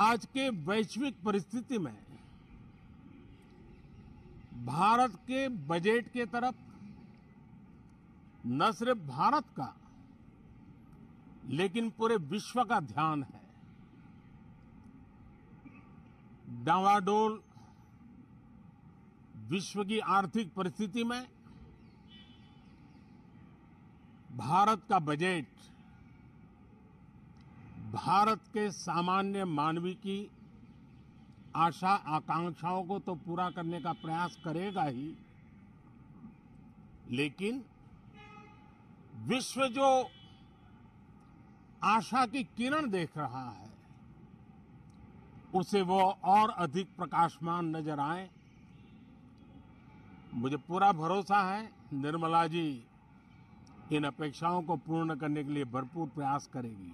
आज के वैश्विक परिस्थिति में भारत के बजट के तरफ न सिर्फ भारत का लेकिन पूरे विश्व का ध्यान है डावाडोल विश्व की आर्थिक परिस्थिति में भारत का बजट भारत के सामान्य मानवी की आशा आकांक्षाओं को तो पूरा करने का प्रयास करेगा ही लेकिन विश्व जो आशा की किरण देख रहा है उसे वो और अधिक प्रकाशमान नजर आए मुझे पूरा भरोसा है निर्मला जी इन अपेक्षाओं को पूर्ण करने के लिए भरपूर प्रयास करेगी